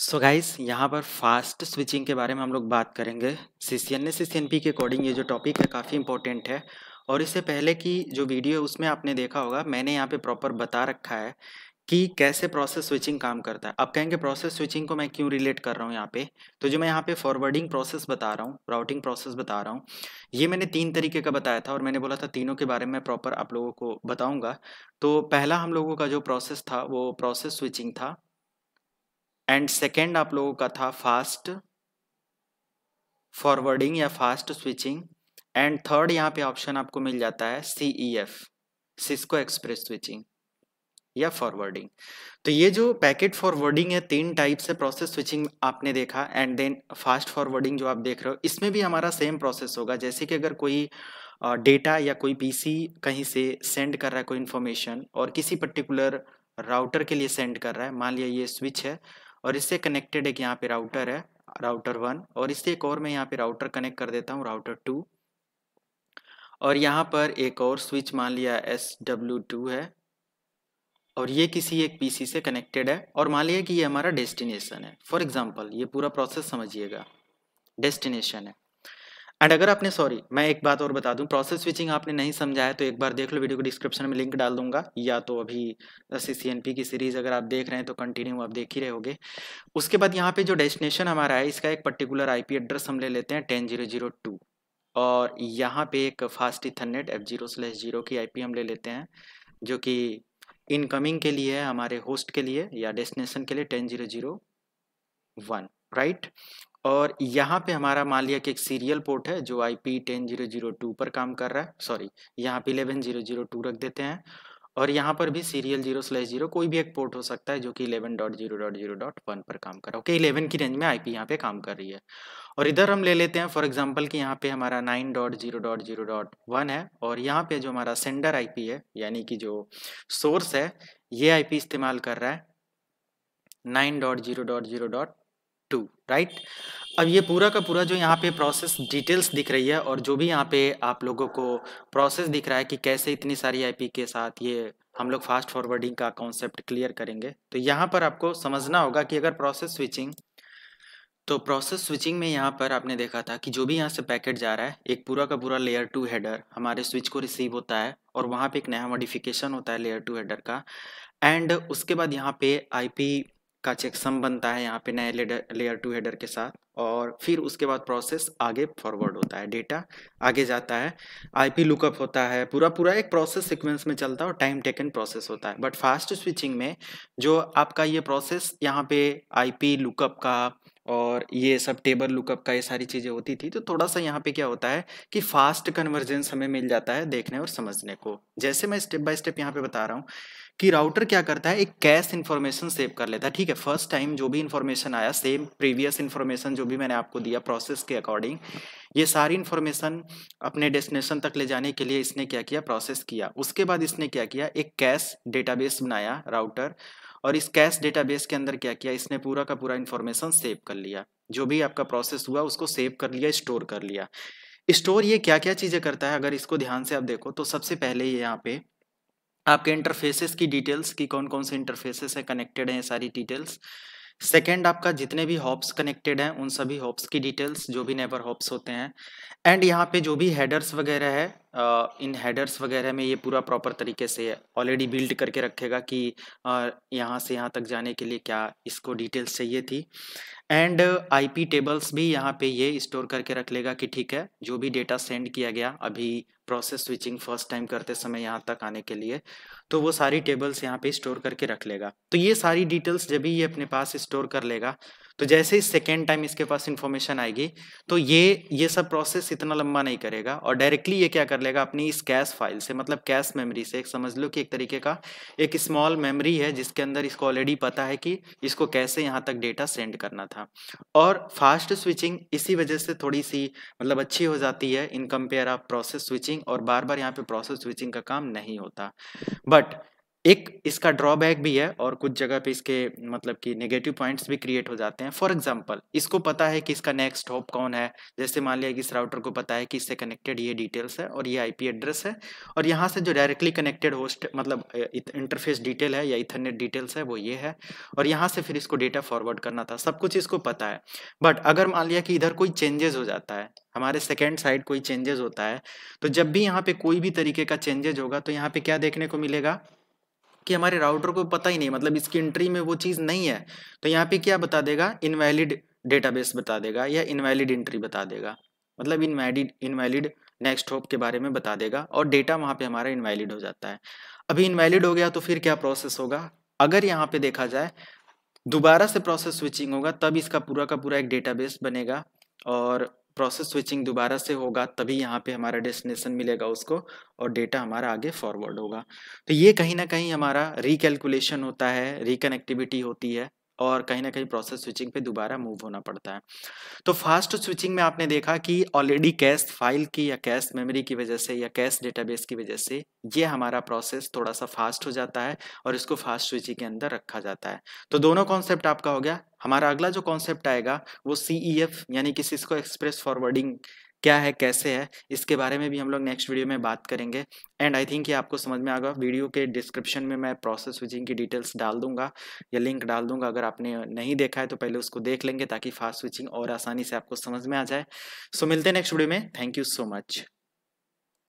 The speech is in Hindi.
सो गाइस यहाँ पर फास्ट स्विचिंग के बारे में हम लोग बात करेंगे C C N A C C N P के अकॉर्डिंग ये जो टॉपिक है काफ़ी इंपॉर्टेंट है और इससे पहले की जो वीडियो उसमें आपने देखा होगा मैंने यहाँ पे प्रॉपर बता रखा है कि कैसे प्रोसेस स्विचिंग काम करता है अब कहेंगे प्रोसेस स्विचिंग को मैं क्यों रिलेट कर रहा हूँ यहाँ पे तो जो मैं यहाँ पे फॉरवर्डिंग प्रोसेस बता रहा हूँ राउटिंग प्रोसेस बता रहा हूँ ये मैंने तीन तरीके का बताया था और मैंने बोला था तीनों के बारे में प्रॉपर आप लोगों को बताऊँगा तो पहला हम लोगों का जो प्रोसेस था वो प्रोसेस स्विचिंग था एंड सेकेंड आप लोगों का था फास्ट फॉरवर्डिंग या फास्ट स्विचिंग एंड थर्ड यहाँ पे ऑप्शन आपको मिल जाता है C E F Cisco express switching या फॉरवर्डिंग तो ये जो पैकेट फॉरवर्डिंग है तीन टाइप से प्रोसेस स्विचिंग आपने देखा एंड देन फास्ट फॉरवर्डिंग जो आप देख रहे हो इसमें भी हमारा सेम प्रोसेस होगा जैसे कि अगर कोई डेटा या कोई पीसी कहीं से सेंड कर रहा है कोई इन्फॉर्मेशन और किसी पर्टिकुलर राउटर के लिए सेंड कर रहा है मान लिया ये स्विच है और इससे कनेक्टेड एक यहाँ पे राउटर है राउटर वन और इससे एक और मैं यहाँ पे राउटर कनेक्ट कर देता हूँ राउटर टू और यहाँ पर एक और स्विच मान लिया एस डब्ल्यू टू है और ये किसी एक पीसी से कनेक्टेड है और मान लिया कि ये हमारा डेस्टिनेशन है फॉर एग्जाम्पल ये पूरा प्रोसेस समझिएगा डेस्टिनेशन है एंड अगर आपने सॉरी मैं एक बात और बता दूं प्रोसेस स्विचिंग आपने नहीं समझाया तो एक बार देख लो वीडियो को डिस्क्रिप्शन में लिंक डाल दूंगा या तो अभी जैसे सी की सीरीज़ अगर आप देख रहे हैं तो कंटिन्यू आप देख ही रहे उसके बाद यहाँ पे जो डेस्टिनेशन हमारा है इसका एक पर्टिकुलर आईपी एड्रेस हम ले लेते हैं टेन जीरो जीरो टू और यहाँ पे एक fast ethernet F zero slash zero की आई हम ले लेते हैं जो कि इनकमिंग के लिए हमारे होस्ट के लिए या डेस्टिनेशन के लिए ten zero zero one right और यहाँ पे हमारा मान लिया कि एक सीरियल पोर्ट है जो I P ten zero zero two पर काम कर रहा है सॉरी यहाँ पे इलेवन जीरो जीरो टू रख देते हैं और यहाँ पर भी सीरियल जीरो स्लैश जीरो कोई भी एक पोर्ट हो सकता है जो कि eleven dot zero dot zero dot one पर काम कर रहा है ओके इलेवन की रेंज में आई पी यहाँ पे काम कर रही है और इधर हम ले लेते हैं फॉर एग्जाम्पल कि यहाँ पे हमारा nine dot zero dot zero dot one है और यहाँ पे जो हमारा सेंडर आई पी है यानी कि जो सोर्स है ये आई पी इस्तेमाल कर रहा है nine dot zero dot zero dot two right अब ये पूरा का पूरा जो यहाँ पे प्रोसेस डिटेल्स दिख रही है और जो भी यहाँ पे आप लोगों को प्रोसेस दिख रहा है कि कैसे इतनी सारी आईपी के साथ ये हम लोग फास्ट फॉरवर्डिंग का कॉन्सेप्ट क्लियर करेंगे तो यहाँ पर आपको समझना होगा कि अगर प्रोसेस स्विचिंग तो प्रोसेस स्विचिंग में यहाँ पर आपने देखा था कि जो भी यहाँ से पैकेट जा रहा है एक पूरा का पूरा लेयर टू हेडर हमारे स्विच को रिसीव होता है और वहाँ पे एक नया मॉडिफिकेशन होता है लेयर टू हेडर का एंड उसके बाद यहाँ पे आईपी का चेकसम बनता है यहाँ पे नए लेयर टू हेडर के साथ और फिर उसके बाद प्रोसेस आगे फॉरवर्ड होता है डेटा आगे जाता है आईपी लुकअप होता है पूरा पूरा एक प्रोसेस सीक्वेंस में चलता है और टाइम टेकन प्रोसेस होता है बट फास्ट स्विचिंग में जो आपका ये प्रोसेस यहाँ पे आईपी लुकअप का और ये सब टेबल लुकअप का ये सारी चीज़ें होती थी तो थोड़ा सा यहाँ पे क्या होता है कि फास्ट कन्वर्जेंस हमें मिल जाता है देखने और समझने को जैसे मैं स्टेप बाय स्टेप यहाँ पे बता रहा हूँ कि राउटर क्या करता है एक कैश इन्फॉर्मेशन सेव कर लेता है ठीक है फर्स्ट टाइम जो भी इन्फॉर्मेशन आया सेम प्रीवियस इन्फॉर्मेशन जो भी मैंने आपको दिया प्रोसेस के अकॉर्डिंग ये सारी इन्फॉर्मेशन अपने डेस्टिनेशन तक ले जाने के लिए इसने क्या किया प्रोसेस किया उसके बाद इसने क्या किया एक कैश डेटाबेस बनाया राउटर और इस कैश डेटाबेस के अंदर क्या किया इसने पूरा का पूरा इन्फॉर्मेशन सेव कर लिया जो भी आपका प्रोसेस हुआ उसको सेव कर लिया स्टोर कर लिया स्टोर ये क्या क्या चीज़ें करता है अगर इसको ध्यान से आप देखो तो सबसे पहले ये यहाँ पे आपके इंटरफेसेस की डिटेल्स कि कौन कौन से इंटरफेसेस है कनेक्टेड हैं सारी डिटेल्स सेकेंड आपका जितने भी हॉप्स कनेक्टेड हैं उन सभी हॉप्स की डिटेल्स जो भी नेबर हॉप्स होते हैं एंड यहाँ पे जो भी हेडर्स वगैरह है इन हेडर्स वगैरह में ये पूरा प्रॉपर तरीके से ऑलरेडी बिल्ड करके रखेगा कि यहाँ से यहाँ तक जाने के लिए क्या इसको डिटेल्स चाहिए थी एंड आईपी टेबल्स भी यहाँ पे ये स्टोर करके रख लेगा कि ठीक है जो भी डेटा सेंड किया गया अभी प्रोसेस स्विचिंग फर्स्ट टाइम करते समय यहाँ तक आने के लिए तो वो सारी टेबल्स यहाँ पे स्टोर करके रख लेगा तो ये सारी डिटेल्स जब भी ये अपने पास स्टोर कर लेगा तो जैसे ही सेकेंड टाइम इसके पास इन्फॉर्मेशन आएगी तो ये ये सब प्रोसेस इतना लंबा नहीं करेगा और डायरेक्टली ये क्या कर लेगा अपनी इस कैश फाइल से मतलब कैश मेमोरी से एक समझ लो कि एक तरीके का एक स्मॉल मेमोरी है जिसके अंदर इसको ऑलरेडी पता है कि इसको कैसे यहाँ तक डेटा सेंड करना था और फास्ट स्विचिंग इसी वजह से थोड़ी सी मतलब अच्छी हो जाती है in compare of process switching और बार बार यहाँ पे प्रोसेस स्विचिंग का काम नहीं होता बट एक इसका ड्रॉबैक भी है और कुछ जगह पे इसके मतलब कि नेगेटिव पॉइंट्स भी क्रिएट हो जाते हैं फॉर एग्जांपल इसको पता है कि इसका नेक्स्ट होप कौन है जैसे मान लिया कि इस राउटर को पता है कि इससे कनेक्टेड ये डिटेल्स है और ये आईपी एड्रेस है और यहाँ से जो डायरेक्टली कनेक्टेड होस्ट मतलब इंटरफेस डिटेल है या इथरनेट डिटेल्स है वो ये है और यहाँ से फिर इसको डेटा फॉरवर्ड करना था सब कुछ इसको पता है बट अगर मान लिया कि इधर कोई चेंजेस हो जाता है हमारे सेकेंड साइड कोई चेंजेस होता है तो जब भी यहाँ पे कोई भी तरीके का चेंजेज होगा तो यहाँ पे क्या देखने को मिलेगा कि हमारे राउटर को पता ही नहीं मतलब इसकी एंट्री में वो चीज़ नहीं है तो यहाँ पे क्या बता देगा इनवैलिड डेटाबेस बता देगा या इनवैलिड एंट्री बता देगा मतलब इनवैलिड इनवैलिड नेक्स्ट होप के बारे में बता देगा और डेटा वहाँ पे हमारा इनवैलिड हो जाता है अभी इनवैलिड हो गया तो फिर क्या प्रोसेस होगा अगर यहाँ पे देखा जाए दोबारा से प्रोसेस स्विचिंग होगा तब इसका पूरा का पूरा एक डेटाबेस बनेगा और प्रोसेस स्विचिंग दोबारा से होगा तभी यहाँ पे हमारा डेस्टिनेशन मिलेगा उसको और डेटा हमारा आगे फॉरवर्ड होगा तो ये कहीं ना कहीं हमारा रिकेलकुलेशन होता है रिकनेक्टिविटी होती है और कहीं ना कहीं प्रोसेस स्विचिंग पे दोबारा मूव होना पड़ता है तो फास्ट स्विचिंग में आपने देखा कि ऑलरेडी कैश फाइल की या कैश मेमोरी की वजह से या कैश डेटाबेस की वजह से ये हमारा प्रोसेस थोड़ा सा फास्ट हो जाता है और इसको फास्ट स्विचिंग के अंदर रखा जाता है तो दोनों कॉन्सेप्ट आपका हो गया हमारा अगला जो कॉन्सेप्ट आएगा वो सी e यानी किसी को एक्सप्रेस फॉरवर्डिंग क्या है कैसे है इसके बारे में भी हम लोग नेक्स्ट वीडियो में बात करेंगे एंड आई थिंक ये आपको समझ में आगा वीडियो के डिस्क्रिप्शन में मैं प्रोसेस स्विचिंग की डिटेल्स डाल दूंगा या लिंक डाल दूंगा अगर आपने नहीं देखा है तो पहले उसको देख लेंगे ताकि फास्ट स्विचिंग और आसानी से आपको समझ में आ जाए सो so, मिलते हैं नेक्स्ट वीडियो में थैंक यू सो मच